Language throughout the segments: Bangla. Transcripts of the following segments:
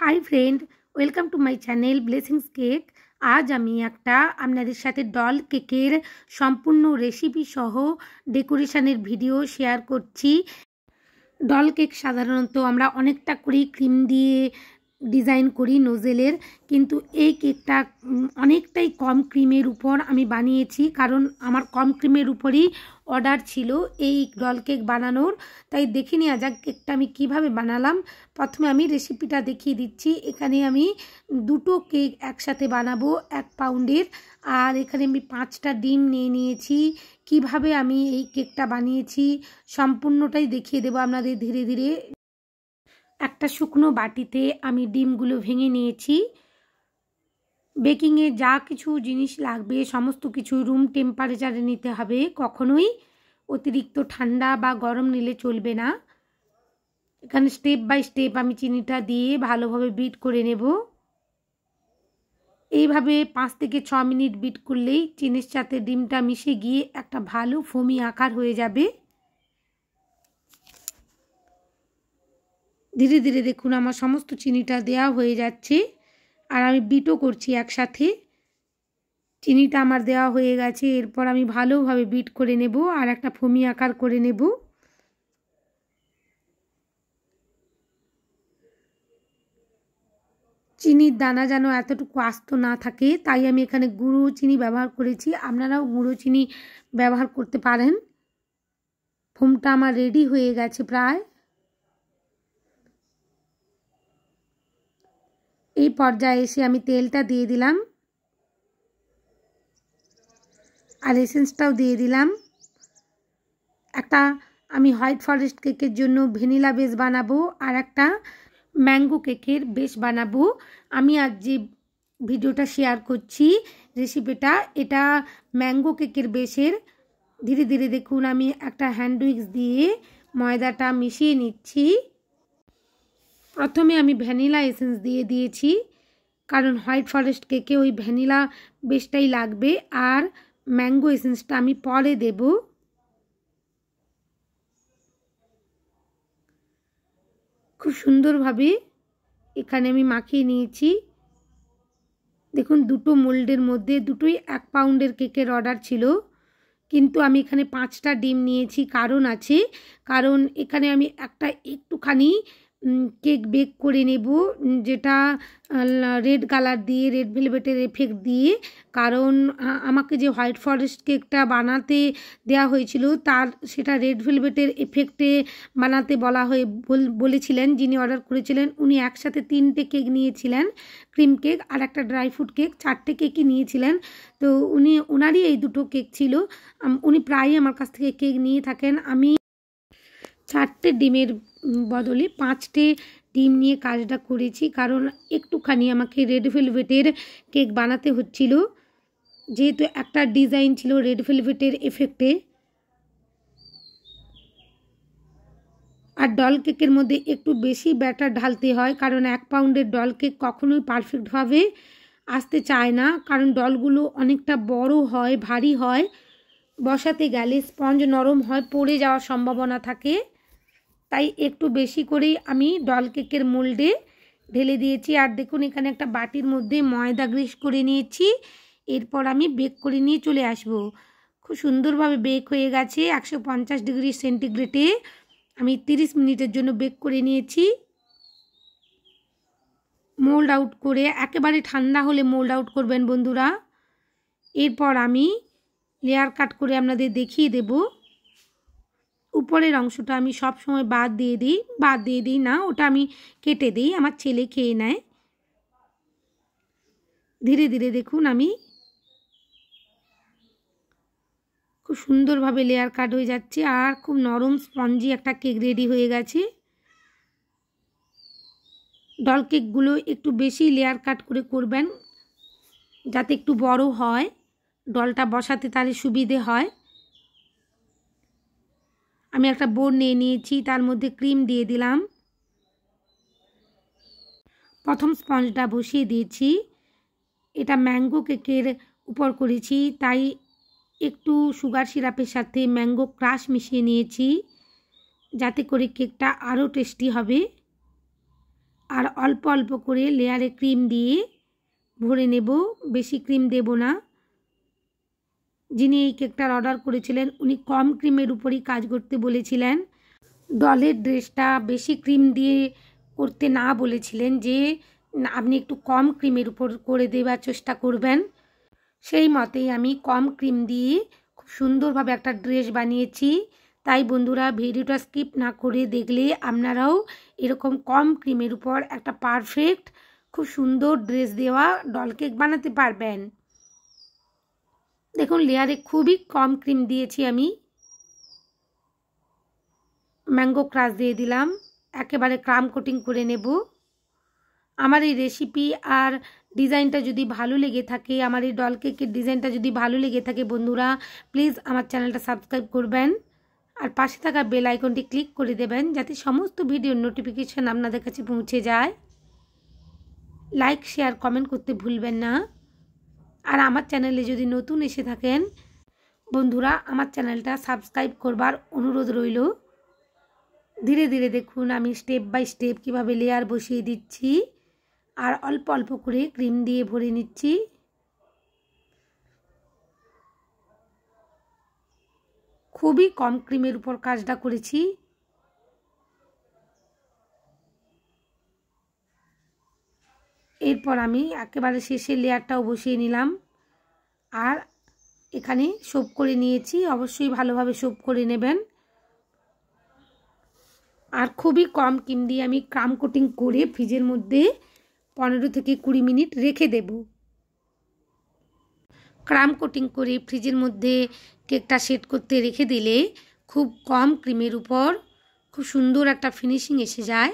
high friend welcome to my channel blessings cake আজ আমি একটা আপনাদের সাথে ডল কেকের সম্পূর্ণ রেসিপি সহ ডেকোরেশানের ভিডিও শেয়ার করছি ডল কেক সাধারণত আমরা অনেকটা করেই ক্রিম দিয়ে ডিজাইন করি নোজেলের কিন্তু এই কেকটা অনেকটাই কম ক্রিমের উপর আমি বানিয়েছি কারণ আমার কম ক্রিমের উপরই অর্ডার ছিল এই ডল কেক বানানোর তাই দেখে নেওয়া যাক কেকটা আমি কিভাবে বানালাম প্রথমে আমি রেসিপিটা দেখিয়ে দিচ্ছি এখানে আমি দুটো কেক একসাথে বানাবো এক পাউন্ডের আর এখানে আমি পাঁচটা ডিম নিয়ে নিয়েছি কিভাবে আমি এই কেকটা বানিয়েছি সম্পূর্ণটাই দেখিয়ে দেবো আপনাদের ধীরে ধীরে একটা শুকনো বাটিতে আমি ডিমগুলো ভেঙে নিয়েছি বেকিংয়ে যা কিছু জিনিস লাগবে সমস্ত কিছু রুম টেম্পারেচারে নিতে হবে কখনোই অতিরিক্ত ঠান্ডা বা গরম নিলে চলবে না এখানে স্টেপ বাই স্টেপ আমি চিনিটা দিয়ে ভালোভাবে বিট করে নেব এইভাবে পাঁচ থেকে ছ মিনিট বিট করলেই চিনির সাথে ডিমটা মিশে গিয়ে একটা ভালো ফমি আকার হয়ে যাবে ধীরে ধীরে দেখুন আমার সমস্ত চিনিটা দেয়া হয়ে যাচ্ছে আর আমি বিটও করছি একসাথে চিনিটা আমার দেওয়া হয়ে গেছে এরপর আমি ভালোভাবে বিট করে নেব আর একটা ফমি আকার করে নেব চিনির দানা যেন এতটুকু আস্ত না থাকে তাই আমি এখানে গুঁড়ো চিনি ব্যবহার করেছি আপনারাও গুঁড়ো চিনি ব্যবহার করতে পারেন ফোমটা আমার রেডি হয়ে গেছে প্রায় এই পর্যায়ে এসে আমি তেলটা দিয়ে দিলাম আর এসেন্সটাও দিয়ে দিলাম একটা আমি হোয়াইট ফরেস্ট কেকের জন্য ভ্যানিলা বেস বানাবো আর একটা ম্যাঙ্গো কেকের বেস বানাবো আমি আজ যে ভিডিওটা শেয়ার করছি রেসিপিটা এটা ম্যাঙ্গো কেকের বেসের ধীরে ধীরে দেখুন আমি একটা হ্যান্ডউইক্স দিয়ে ময়দাটা মিশিয়ে নিচ্ছি প্রথমে আমি ভ্যানিলা এসেন্স দিয়ে দিয়েছি কারণ হোয়াইট ফরেস্ট কেকে ওই ভ্যানিলা বেশটাই লাগবে আর ম্যাঙ্গো এসেন্সটা আমি পরে দেব খুব সুন্দরভাবে এখানে আমি মাখিয়ে নিয়েছি দেখুন দুটো মোল্ডের মধ্যে দুটোই এক পাউন্ডের কেকের অর্ডার ছিল কিন্তু আমি এখানে পাঁচটা ডিম নিয়েছি কারণ আছে কারণ এখানে আমি একটা একটুখানি কেক বেক করে নেব যেটা রেড কালার দিয়ে রেড ভেলভেটের এফেক্ট দিয়ে কারণ আমাকে যে হোয়াইট ফরেস্ট কেকটা বানাতে দেয়া হয়েছিল তার সেটা রেড ভেলভেটের এফেক্টে বানাতে বলা হয়ে বলেছিলেন যিনি অর্ডার করেছিলেন উনি একসাথে তিনটে কেক নিয়েছিলেন ক্রিম কেক আর একটা ড্রাই ফ্রুট কেক চারটে কেকই নিয়েছিলেন তো উনি ওনারই এই দুটো কেক ছিল উনি প্রায়ই আমার কাছ থেকে কেক নিয়ে থাকেন আমি চারটে ডিমের বদলে পাঁচটি ডিম নিয়ে কাজটা করেছি কারণ একটুখানি আমাকে রেড ভেলভেটের কেক বানাতে হচ্ছিল যেহেতু একটা ডিজাইন ছিল রেড ভেলভেটের এফেক্টে আর ডল কেকের মধ্যে একটু বেশি ব্যাটার ঢালতে হয় কারণ এক পাউন্ডের ডল কেক কখনোই পারফেক্টভাবে আসতে চায় না কারণ ডলগুলো অনেকটা বড় হয় ভারী হয় বসাতে গেলে স্পঞ্জ নরম হয় পড়ে যাওয়ার সম্ভাবনা থাকে তাই একটু বেশি করেই আমি ডল কেকের মোল্ডে ঢেলে দিয়েছি আর দেখুন এখানে একটা বাটির মধ্যে ময়দা গ্রিস করে নিয়েছি এরপর আমি বেক করে নিয়ে চলে আসব খুব সুন্দরভাবে বেক হয়ে গেছে একশো পঞ্চাশ ডিগ্রি সেন্টিগ্রেডে আমি তিরিশ মিনিটের জন্য বেক করে নিয়েছি মোল্ড আউট করে একেবারে ঠান্ডা হলে মোল্ড আউট করবেন বন্ধুরা এরপর আমি লেয়ার কাট করে আপনাদের দেখিয়ে দেবো উপরের অংশটা আমি সব সময় বাদ দিয়ে দিই বাদ দিয়ে দিই না ওটা আমি কেটে দিই আমার ছেলে খেয়ে নেয় ধীরে ধীরে দেখুন আমি খুব সুন্দরভাবে লেয়ার কাট হয়ে যাচ্ছে আর খুব নরম স্পঞ্জি একটা কেক রেডি হয়ে গেছে ডল কেকগুলো একটু বেশি লেয়ার কাট করে করবেন যাতে একটু বড় হয় ডলটা বসাতে তাহলে সুবিধে হয় আমি একটা বোর্ড নিয়ে নিয়েছি তার মধ্যে ক্রিম দিয়ে দিলাম প্রথম স্পঞ্জটা বসিয়ে দিয়েছি এটা ম্যাঙ্গো কেকের উপর করেছি তাই একটু সুগার সিরাপের সাথে ম্যাঙ্গো ক্রাশ মিশিয়ে নিয়েছি যাতে করে কেকটা আরও টেস্টি হবে আর অল্প অল্প করে লেয়ারে ক্রিম দিয়ে ভরে নেব বেশি ক্রিম দেব না যিনি এই কেকটার অর্ডার করেছিলেন উনি কম ক্রিমের উপরই কাজ করতে বলেছিলেন ডলের ড্রেসটা বেশি ক্রিম দিয়ে করতে না বলেছিলেন যে আপনি একটু কম ক্রিমের উপর করে দেওয়ার চেষ্টা করবেন সেই মতেই আমি কম ক্রিম দিয়ে খুব সুন্দরভাবে একটা ড্রেস বানিয়েছি তাই বন্ধুরা ভিডিওটা স্কিপ না করে দেখলে আপনারাও এরকম কম ক্রিমের উপর একটা পারফেক্ট খুব সুন্দর ড্রেস দেওয়া ডল কেক বানাতে পারবেন দেখুন লেয়ারে খুবই কম ক্রিম দিয়েছি আমি ম্যাঙ্গো ক্রাশ দিয়ে দিলাম একেবারে ক্রাম কোটিং করে নেব আমার এই রেসিপি আর ডিজাইনটা যদি ভালো লেগে থাকে আমার এই ডল কেকের ডিজাইনটা যদি ভালো লেগে থাকে বন্ধুরা প্লিজ আমার চ্যানেলটা সাবস্ক্রাইব করবেন আর পাশে থাকা বেল আইকনটি ক্লিক করে দেবেন যাতে সমস্ত ভিডিওর নোটিফিকেশান আপনাদের কাছে পৌঁছে যায় লাইক শেয়ার কমেন্ট করতে ভুলবেন না আর আমার চ্যানেলে যদি নতুন এসে থাকেন বন্ধুরা আমার চ্যানেলটা সাবস্ক্রাইব করবার অনুরোধ রইল ধীরে ধীরে দেখুন আমি স্টেপ বাই স্টেপ কিভাবে লেয়ার বসিয়ে দিচ্ছি আর অল্প অল্প করে ক্রিম দিয়ে ভরে নিচ্ছি খুবই কম ক্রিমের উপর কাজটা করেছি এরপর আমি একেবারে শেষের লেয়ারটাও বসিয়ে নিলাম আর এখানে সোপ করে নিয়েছি অবশ্যই ভালোভাবে সোপ করে নেবেন আর খুবই কম কিম দিয়ে আমি ক্রাম কোটিং করে ফ্রিজের মধ্যে পনেরো থেকে কুড়ি মিনিট রেখে দেব ক্রাম কোটিং করে ফ্রিজের মধ্যে কেকটা সেট করতে রেখে দিলে খুব কম ক্রিমের উপর খুব সুন্দর একটা ফিনিশিং এসে যায়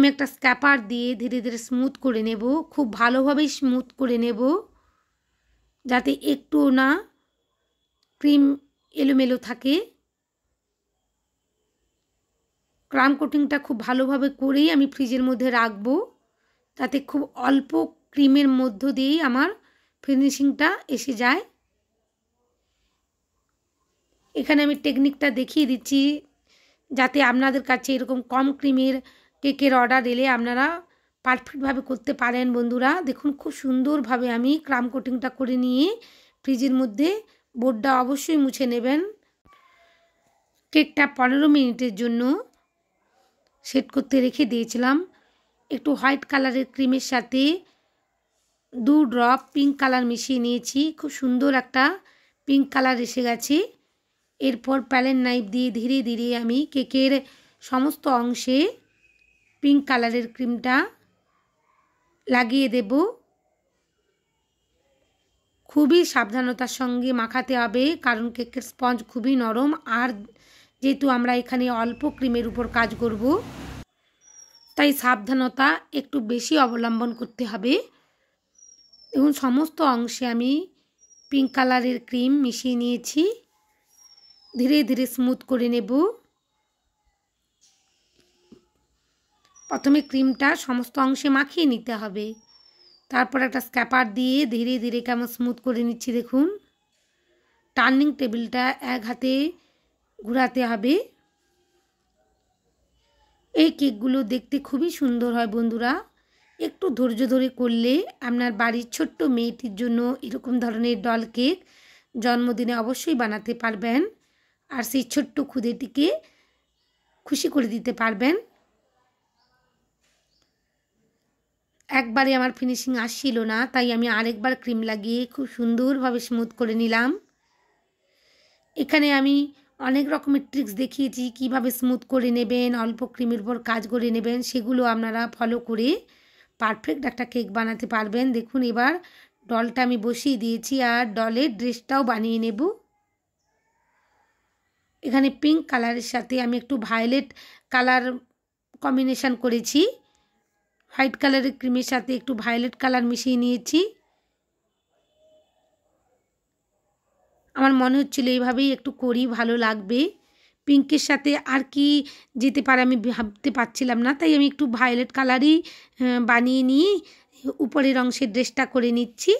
আমি একটা স্ক্যাপার দিয়ে ধীরে ধীরে স্মুথ করে নেব খুব ভালোভাবেই স্মুথ করে নেব যাতে একটু না ক্রিম এলোমেলো থাকে ক্রাম কোটিংটা খুব ভালোভাবে করেই আমি ফ্রিজের মধ্যে রাখব তাতে খুব অল্প ক্রিমের মধ্য দিয়েই আমার ফিনিশিংটা এসে যায় এখানে আমি টেকনিকটা দেখিয়ে দিচ্ছি যাতে আপনাদের কাছে এরকম কম ক্রিমের কেকের অর্ডার এলে আপনারা পারফেক্টভাবে করতে পারেন বন্ধুরা দেখুন খুব সুন্দরভাবে আমি ক্রাম কোটিংটা করে নিয়ে ফ্রিজের মধ্যে বোর্ডটা অবশ্যই মুছে নেবেন কেকটা পনেরো মিনিটের জন্য সেট করতে রেখে দিয়েছিলাম একটু হোয়াইট কালারের ক্রিমের সাথে দু ড্রপ পিঙ্ক কালার মিশিয়ে নিয়েছি খুব সুন্দর একটা পিঙ্ক কালার এসে গেছে এরপর প্যালেন নাইফ দিয়ে ধীরে ধীরে আমি কেকের সমস্ত অংশে পিঙ্ক কালারের ক্রিমটা লাগিয়ে দেব খুবই সাবধানতার সঙ্গে মাখাতে হবে কারণ কেকের স্পঞ্জ খুবই নরম আর যেহেতু আমরা এখানে অল্প ক্রিমের উপর কাজ করব তাই সাবধানতা একটু বেশি অবলম্বন করতে হবে এবং সমস্ত অংশে আমি পিঙ্ক কালারের ক্রিম মিশিয়ে নিয়েছি ধীরে ধীরে স্মুথ করে নেব প্রথমে ক্রিমটা সমস্ত অংশে মাখিয়ে নিতে হবে তারপর একটা স্ক্যাপার দিয়ে ধীরে ধীরে কেমন স্মুথ করে নিচ্ছি দেখুন টার্নিং টেবিলটা এক হাতে ঘুরাতে হবে এই কেকগুলো দেখতে খুবই সুন্দর হয় বন্ধুরা একটু ধৈর্য ধরে করলে আপনার বাড়ির ছোট্ট মেয়েটির জন্য এরকম ধরনের ডল কেক জন্মদিনে অবশ্যই বানাতে পারবেন আর সেই ছোট্ট খুদেটিকে খুশি করে দিতে পারবেন একবারে আমার ফিনিশিং আসছিল না তাই আমি আরেকবার ক্রিম লাগিয়ে খুব সুন্দরভাবে স্মুথ করে নিলাম এখানে আমি অনেক রকমের ট্রিক্স দেখিয়েছি কিভাবে স্মুথ করে নেবেন অল্প ক্রিমের উপর কাজ করে নেবেন সেগুলো আপনারা ফলো করে পারফেক্ট একটা কেক বানাতে পারবেন দেখুন এবার ডলটা আমি বসিয়ে দিয়েছি আর ডলের ড্রেসটাও বানিয়ে নেব এখানে পিঙ্ক কালারের সাথে আমি একটু ভায়োলেট কালার কম্বিনেশান করেছি হোয়াইট কালারের ক্রিমের সাথে একটু ভায়োলেট কালার মিশিয়ে নিয়েছি আমার মনে হচ্ছিল এইভাবেই একটু করি ভালো লাগবে পিঙ্কের সাথে আর কি যেতে পারে আমি ভাবতে পারছিলাম না তাই আমি একটু ভায়োলেট কালারই বানিয়ে নিয়ে উপরের অংশের ড্রেসটা করে নিচ্ছি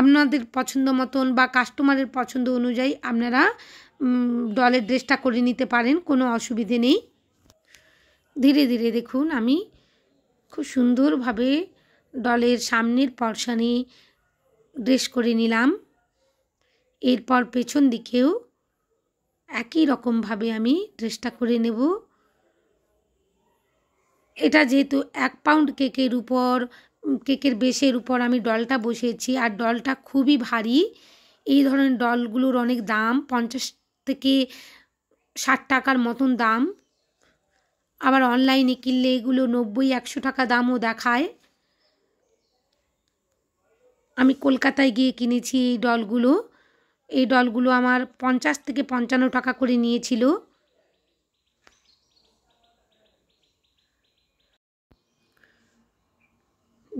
আপনাদের পছন্দ মতন বা কাস্টমারের পছন্দ অনুযায়ী আপনারা ডলের ড্রেসটা করে নিতে পারেন কোনো অসুবিধে নেই ধীরে ধীরে দেখুন আমি খুব সুন্দরভাবে ডলের সামনের পর্শানে ড্রেস করে নিলাম এরপর পেছন দিকেও একই রকমভাবে আমি ড্রেসটা করে নেব এটা যেহেতু এক পাউন্ড কেকের উপর কেকের বেশের উপর আমি ডলটা বসিয়েছি আর ডলটা খুবই ভারী এই ধরনের ডলগুলোর অনেক দাম পঞ্চাশ থেকে ষাট টাকার মতন দাম আবার অনলাইনে কিনলে এগুলো নব্বই একশো টাকা দামও দেখায় আমি কলকাতায় গিয়ে কিনেছি এই ডলগুলো এই ডলগুলো আমার পঞ্চাশ থেকে পঞ্চান্ন টাকা করে নিয়েছিল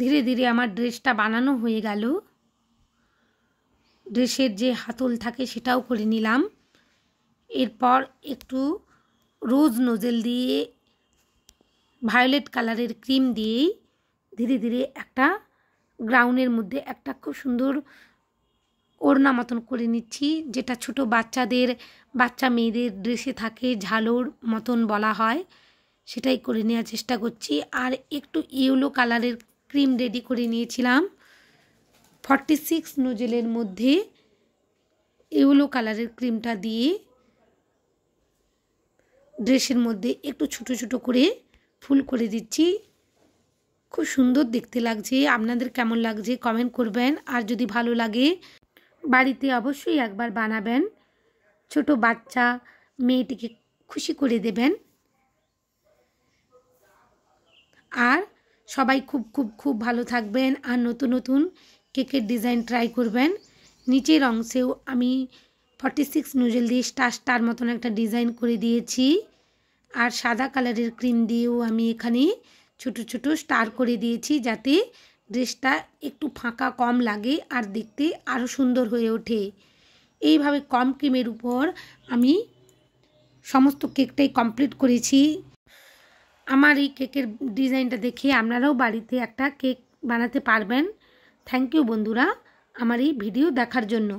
ধীরে ধীরে আমার ড্রেসটা বানানো হয়ে গেল ড্রেসের যে হাতল থাকে সেটাও করে নিলাম এরপর একটু রোজ নোজেল দিয়ে ভায়োলেট কালারের ক্রিম দিয়েই ধীরে ধীরে একটা গ্রাউন্ডের মধ্যে একটা খুব সুন্দর ওড়না মতন করে নিচ্ছি যেটা ছোট বাচ্চাদের বাচ্চা মেয়েদের ড্রেসে থাকে ঝালোর মতন বলা হয় সেটাই করে নেওয়ার চেষ্টা করছি আর একটু ইয়েলো কালারের ক্রিম রেডি করে নিয়েছিলাম ফর্টি সিক্স নোজেলের মধ্যে ইয়েলো কালারের ক্রিমটা দিয়ে ড্রেসের মধ্যে একটু ছোট ছোট করে ফুল করে দিচ্ছি খুব সুন্দর দেখতে লাগছে আপনাদের কেমন লাগছে কমেন্ট করবেন আর যদি ভালো লাগে বাড়িতে অবশ্যই একবার বানাবেন ছোট বাচ্চা মেয়েটিকে খুশি করে দেবেন আর সবাই খুব খুব খুব ভালো থাকবেন আর নতুন নতুন কেকের ডিজাইন ট্রাই করবেন নিচের অংশেও আমি ফর্টি সিক্স নোজেল দিয়ে স্টার স্টার মতন একটা ডিজাইন করে দিয়েছি আর সাদা কালারের ক্রিম দিয়েও আমি এখানে ছোট ছোট স্টার করে দিয়েছি যাতে ড্রেসটা একটু ফাঁকা কম লাগে আর দেখতে আরও সুন্দর হয়ে ওঠে এইভাবে কম ক্রিমের উপর আমি সমস্ত কেকটাই কমপ্লিট করেছি আমার এই কেকের ডিজাইনটা দেখে আপনারাও বাড়িতে একটা কেক বানাতে পারবেন থ্যাংক ইউ বন্ধুরা আমার এই ভিডিও দেখার জন্য